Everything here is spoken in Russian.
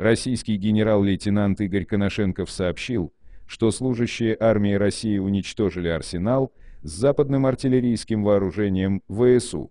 Российский генерал-лейтенант Игорь Коношенков сообщил, что служащие армии России уничтожили арсенал с западным артиллерийским вооружением ВСУ.